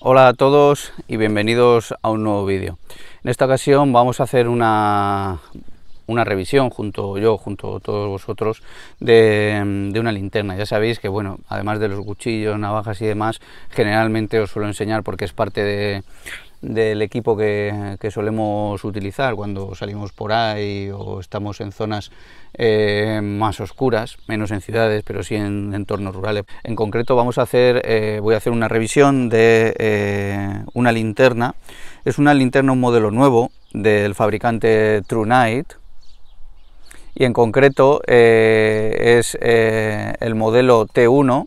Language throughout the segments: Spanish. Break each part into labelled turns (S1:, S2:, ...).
S1: Hola a todos y bienvenidos a un nuevo vídeo. En esta ocasión vamos a hacer una, una revisión junto yo, junto a todos vosotros, de, de, una linterna. Ya sabéis que, bueno, además de los cuchillos, navajas y demás, generalmente os suelo enseñar porque es parte de, del equipo que, solemos utilizar cuando salimos por ahí o estamos en zonas eh, más oscuras, menos en ciudades, pero sí en entornos rurales. En concreto vamos a hacer, eh, voy a hacer una revisión de eh, una linterna. Es una linterna, un modelo nuevo del fabricante True Night y en concreto es el modelo T1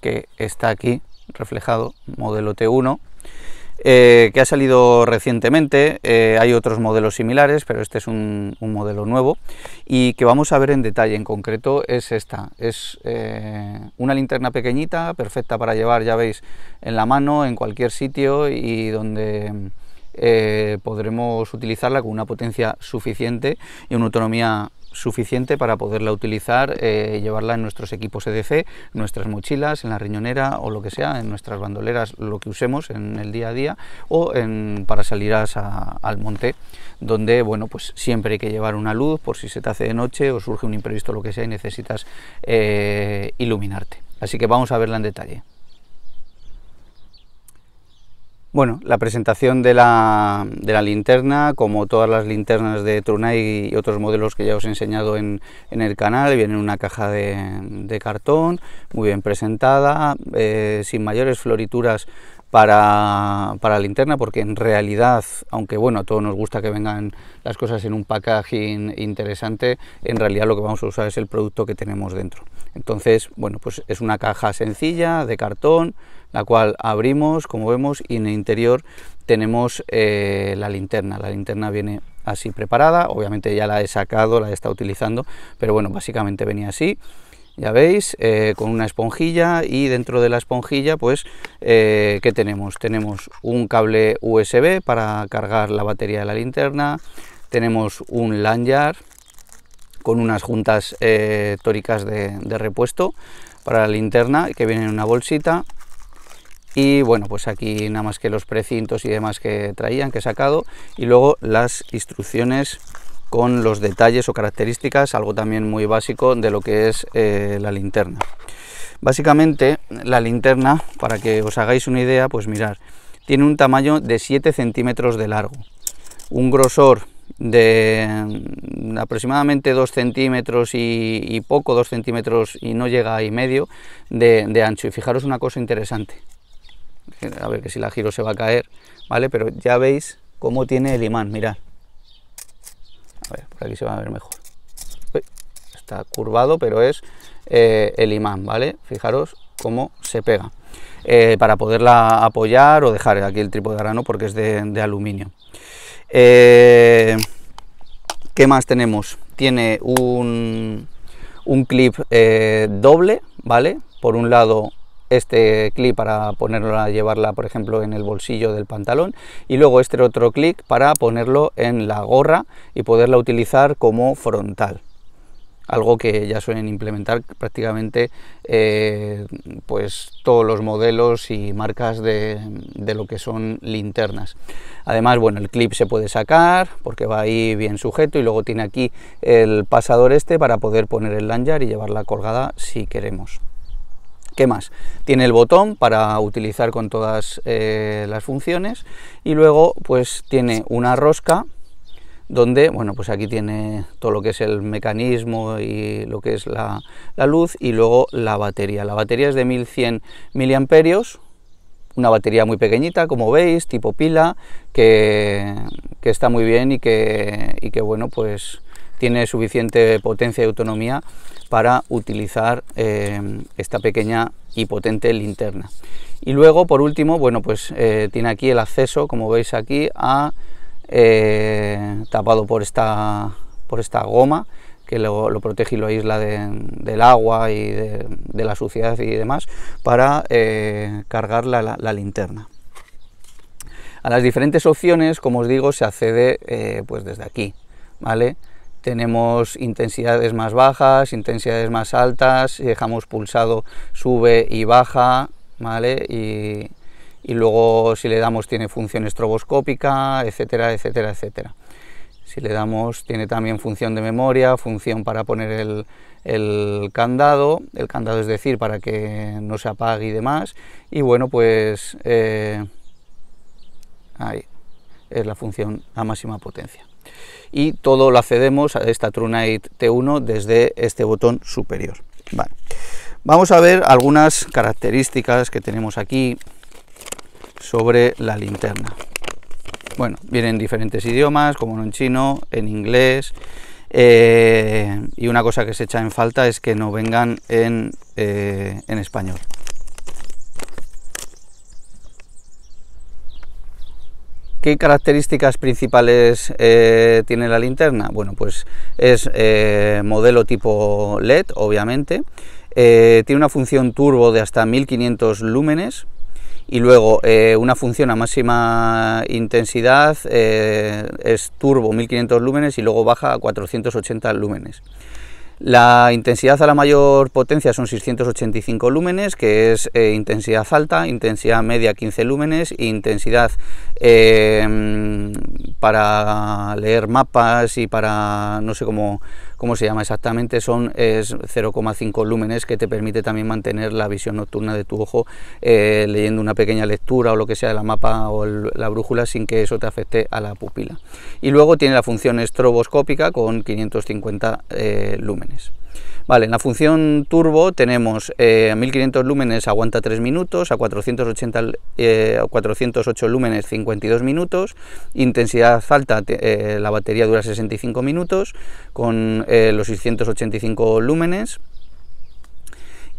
S1: que está aquí reflejado, modelo T1 eh, que ha salido recientemente. Eh, hay otros modelos similares, pero este es un, modelo nuevo y que vamos a ver en detalle. En concreto es esta. Es eh, una linterna pequeñita, perfecta para llevar, ya veis, en la mano, en cualquier sitio y donde eh, podremos utilizarla con una potencia suficiente y una autonomía suficiente para poderla utilizar, eh, llevarla en nuestros equipos EDC, nuestras mochilas, en la riñonera o lo que sea, en nuestras bandoleras, lo que usemos en el día a día o en, para salir a, al monte, donde bueno pues siempre hay que llevar una luz por si se te hace de noche o surge un imprevisto lo que sea y necesitas eh, iluminarte. Así que vamos a verla en detalle. Bueno, la presentación de la, linterna, como todas las linternas de Trunai y otros modelos que ya os he enseñado en, el canal, viene en una caja de, cartón, muy bien presentada, eh, sin mayores florituras para, la linterna, porque en realidad, aunque bueno, a todos nos gusta que vengan las cosas en un packaging interesante, en realidad lo que vamos a usar es el producto que tenemos dentro. Entonces, bueno, pues es una caja sencilla de cartón, la cual abrimos, como vemos, y en el interior tenemos eh, la linterna. La linterna viene así preparada, obviamente ya la he sacado, la he estado utilizando, pero bueno, básicamente venía así ya veis, eh, con una esponjilla y dentro de la esponjilla, pues, eh, ¿qué tenemos? Tenemos un cable USB para cargar la batería de la linterna, tenemos un lanyard con unas juntas tóricas de, de repuesto para la linterna que viene en una bolsita, y bueno pues aquí nada más que los precintos y demás que traían que he sacado y luego las instrucciones con los detalles o características algo también muy básico de lo que es eh, la linterna básicamente la linterna para que os hagáis una idea pues mirar tiene un tamaño de 7 centímetros de largo un grosor de aproximadamente 2 centímetros y, poco, 2 centímetros y no llega y medio de ancho. Y fijaros una cosa interesante, a ver que si la giro se va a caer, ¿vale? Pero ya veis cómo tiene el imán, mirad. por aquí se va a ver mejor. está curvado, pero es eh, el imán, ¿vale? Fijaros cómo se pega. Eh, para poderla apoyar o dejar aquí el trípode grano porque es de, aluminio. Eh, ¿Qué más tenemos? Tiene un, un clip doble, ¿vale? Por un lado este clip para ponerlo a llevarla por ejemplo en el bolsillo del pantalón y luego este otro clip para ponerlo en la gorra y poderla utilizar como frontal algo que ya suelen implementar prácticamente eh, pues todos los modelos y marcas de, de, lo que son linternas además bueno el clip se puede sacar porque va ahí bien sujeto y luego tiene aquí el pasador este para poder poner el lanyard y llevarla colgada si queremos ¿Qué más? Tiene el botón para utilizar con todas eh, las funciones y luego pues tiene una rosca donde, bueno, pues aquí tiene todo lo que es el mecanismo y lo que es la, luz y luego la batería. La batería es de 1100 miliamperios, una batería muy pequeñita, como veis, tipo pila, que, está muy bien y que, y que bueno, pues tiene suficiente potencia y autonomía para utilizar eh, esta pequeña y potente linterna. Y luego, por último, bueno, pues eh, tiene aquí el acceso, como veis aquí, a, eh, tapado por esta, por esta goma que lo, lo protege y lo aísla del agua y de, la suciedad y demás, para cargar la, linterna. A las diferentes opciones, como os digo, se accede pues desde aquí, ¿vale? tenemos intensidades más bajas, intensidades más altas, si dejamos pulsado sube y baja, ¿vale? Y, luego si le damos tiene función estroboscópica, etcétera, etcétera, etcétera. Si le damos tiene también función de memoria, función para poner el, candado, el candado es decir, para que no se apague y demás. Y bueno, pues eh, ahí es la función a máxima potencia y todo lo accedemos a esta Trunite T1 desde este botón superior. Vamos a ver algunas características que tenemos aquí sobre la linterna. Bueno, vienen diferentes idiomas, como en chino, en inglés, eh, y una cosa que se echa en falta es que no vengan en eh, español. ¿Qué características principales eh, tiene la linterna? Bueno, pues es eh, modelo tipo LED, obviamente. Eh, tiene una función turbo de hasta 1500 lúmenes y luego una función a máxima intensidad es turbo 1500 lúmenes y luego baja a 480 lúmenes. La intensidad a la mayor potencia son 685 lúmenes, que es eh, intensidad alta, intensidad media 15 lúmenes, intensidad em, para leer mapas y para, no sé cómo, cómo se llama exactamente, son 0,5 lúmenes que te permite también mantener la visión nocturna de tu ojo eh, leyendo una pequeña lectura o lo que sea de la mapa o la brújula sin que eso te afecte a la pupila. Y luego tiene la función estroboscópica con 550 eh, lúmenes. Vale, en la función turbo tenemos a eh, 1500 lúmenes aguanta 3 minutos, a 480, 408 eh, lúmenes 52 minutos, intensidad alta eh, la batería dura 65 minutos con los 685 lúmenes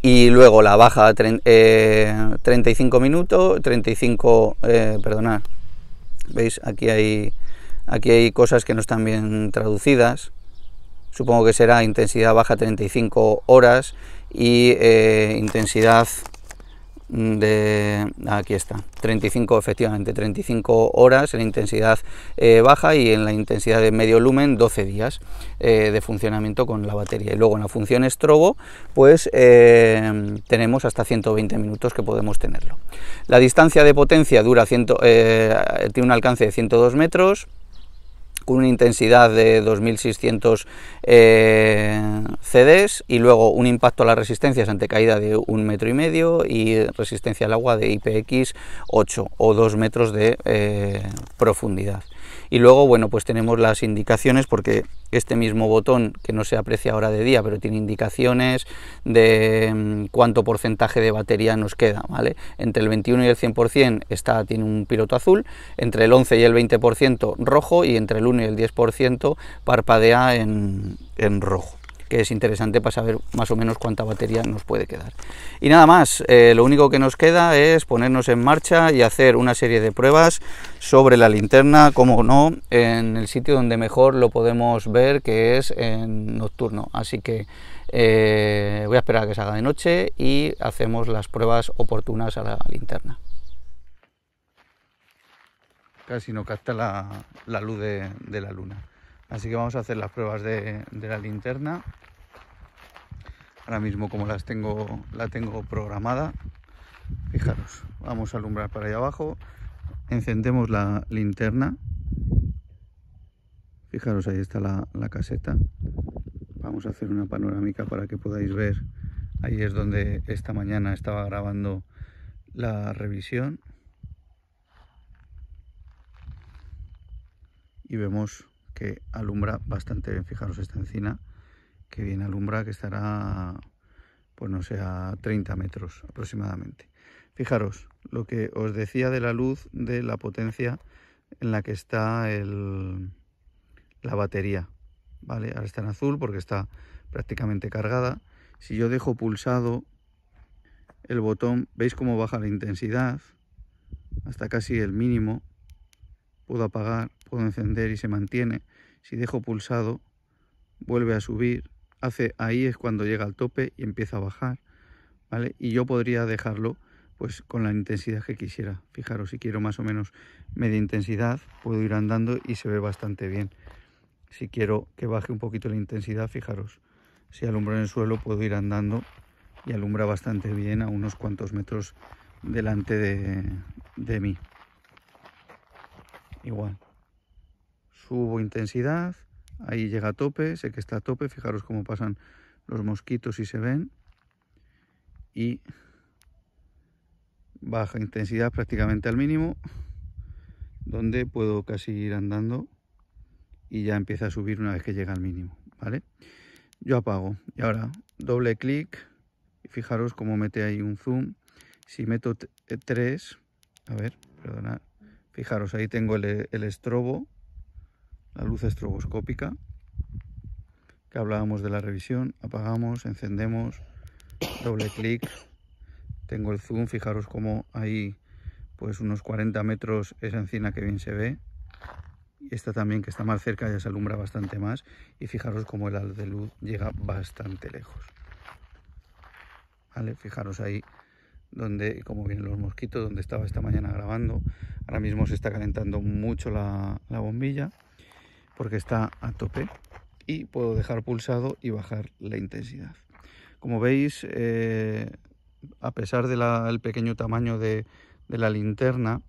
S1: y luego la baja 35 minutos, 35, perdonar veis aquí hay, aquí hay cosas que no están bien traducidas supongo que será intensidad baja 35 horas y eh, intensidad mm, de aquí está 35 efectivamente 35 horas en intensidad eh, baja y en la intensidad de medio lumen 12 días eh, de funcionamiento con la batería y luego en la función estrobo pues tenemos hasta 120 minutos que podemos tenerlo la distancia de potencia dura 100, tiene un alcance de 102 metros con una intensidad de 2600 eh, CDs y luego un impacto a las resistencias ante caída de un metro y medio y resistencia al agua de IPX 8 o 2 metros de eh, profundidad. Y luego, bueno, pues tenemos las indicaciones porque este mismo botón, que no se aprecia ahora de día, pero tiene indicaciones de mm, cuánto porcentaje de batería nos queda, ¿vale? Entre el 21 y el 100% está, tiene un piloto azul, entre el 11 y el 20% rojo y entre el 1 y el 10% parpadea en rojo que es interesante para saber más o menos cuánta batería nos puede quedar. Y nada más, eh, lo único que nos queda es ponernos en marcha y hacer una serie de pruebas sobre la linterna, como no, en el sitio donde mejor lo podemos ver, que es en nocturno. Así que eh, voy a esperar a que salga de noche y hacemos las pruebas oportunas a la linterna. Casi no capta la, luz de la luna. Así que vamos a hacer las pruebas de, la linterna. Ahora mismo como las tengo, la tengo programada, fijaros, vamos a alumbrar para allá abajo, encendemos la linterna, fijaros ahí está la, la caseta, vamos a hacer una panorámica para que podáis ver, ahí es donde esta mañana estaba grabando la revisión y vemos que alumbra bastante bien. Fijaros esta encina, que bien alumbra, que estará, pues no sé, a 30 metros aproximadamente. Fijaros lo que os decía de la luz, de la potencia en la que está el, la batería. ¿vale? Ahora está en azul porque está prácticamente cargada. Si yo dejo pulsado el botón, veis cómo baja la intensidad hasta casi el mínimo. Puedo apagar puedo encender y se mantiene. Si dejo pulsado, vuelve a subir, hace ahí es cuando llega al tope y empieza a bajar, ¿vale? Y yo podría dejarlo pues con la intensidad que quisiera. Fijaros, si quiero más o menos media intensidad, puedo ir andando y se ve bastante bien. Si quiero que baje un poquito la intensidad, fijaros, si alumbro en el suelo puedo ir andando y alumbra bastante bien a unos cuantos metros delante de mí. Igual subo intensidad, ahí llega a tope, sé que está a tope, fijaros cómo pasan los mosquitos y se ven, y baja intensidad prácticamente al mínimo, donde puedo casi ir andando y ya empieza a subir una vez que llega al mínimo, ¿vale? Yo apago y ahora doble clic, y fijaros cómo mete ahí un zoom, si meto 3, eh, a ver, perdonad, fijaros ahí tengo el eh, estrobo, la luz estroboscópica, que hablábamos de la revisión, apagamos, encendemos, doble clic, tengo el zoom, fijaros como ahí pues unos 40 metros esa encina que bien se ve, y esta también que está más cerca ya se alumbra bastante más y fijaros como el de luz llega bastante lejos ¿Vale? fijaros ahí donde como vienen los mosquitos donde estaba esta mañana grabando ahora mismo se está calentando mucho la bombilla porque está a tope y puedo dejar pulsado y bajar la intensidad. Como veis, eh, a pesar del pequeño tamaño de, la linterna,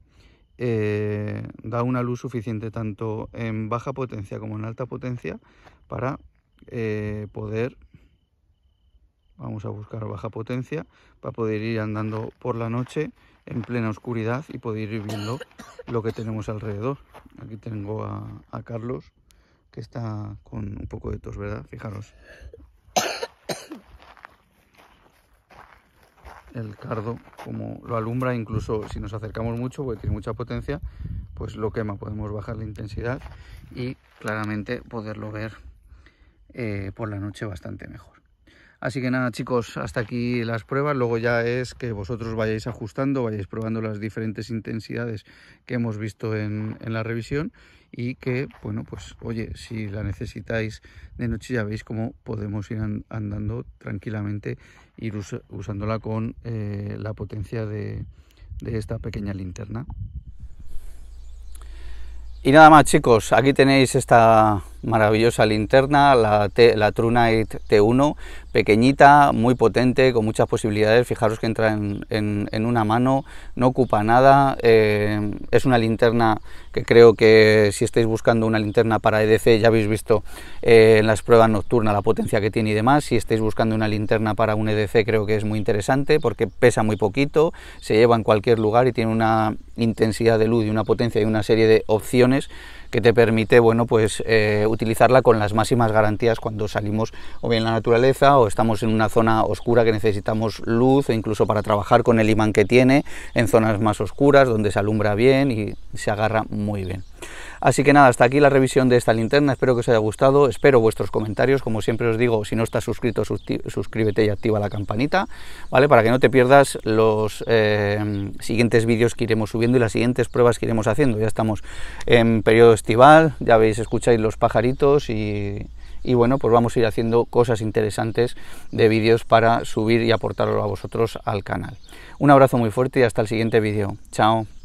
S1: eh, da una luz suficiente tanto en baja potencia como en alta potencia para eh, poder, vamos a buscar baja potencia, para poder ir andando por la noche en plena oscuridad y poder ir viendo lo que tenemos alrededor. Aquí tengo a Carlos que está con un poco de tos, ¿verdad? Fijaros. El cardo, como lo alumbra, incluso si nos acercamos mucho, porque tiene mucha potencia, pues lo quema. Podemos bajar la intensidad y claramente poderlo ver eh, por la noche bastante mejor. Así que nada chicos, hasta aquí las pruebas, luego ya es que vosotros vayáis ajustando, vayáis probando las diferentes intensidades que hemos visto en la revisión y que, bueno, pues oye, si la necesitáis de noche ya veis cómo podemos ir andando tranquilamente, ir usándola con eh, la potencia de, esta pequeña linterna. Y nada más chicos, aquí tenéis esta maravillosa linterna, la, T, la Trunite T1 pequeñita, muy potente, con muchas posibilidades. Fijaros que entra en, una mano, no ocupa nada. Eh, es una linterna que creo que si estáis buscando una linterna para EDC, ya habéis visto eh, en las pruebas nocturnas la potencia que tiene y demás. Si estáis buscando una linterna para un EDC, creo que es muy interesante porque pesa muy poquito, se lleva en cualquier lugar y tiene una intensidad de luz y una potencia y una serie de opciones que te permite bueno, pues, eh, utilizarla con las máximas garantías cuando salimos o bien en la naturaleza estamos en una zona oscura que necesitamos luz e incluso para trabajar con el imán que tiene en zonas más oscuras donde se alumbra bien y se agarra muy bien. Así que nada, hasta aquí la revisión de esta linterna, espero que os haya gustado, espero vuestros comentarios, como siempre os digo, si no estás suscrito, suscríbete y activa la campanita, ¿vale? Para que no te pierdas los eh, siguientes vídeos que iremos subiendo y las siguientes pruebas que iremos haciendo, ya estamos en periodo estival, ya veis, escucháis los pajaritos y y bueno, pues vamos a ir haciendo cosas interesantes de vídeos para subir y aportarlo a vosotros al canal. Un abrazo muy fuerte y hasta el siguiente vídeo. Chao.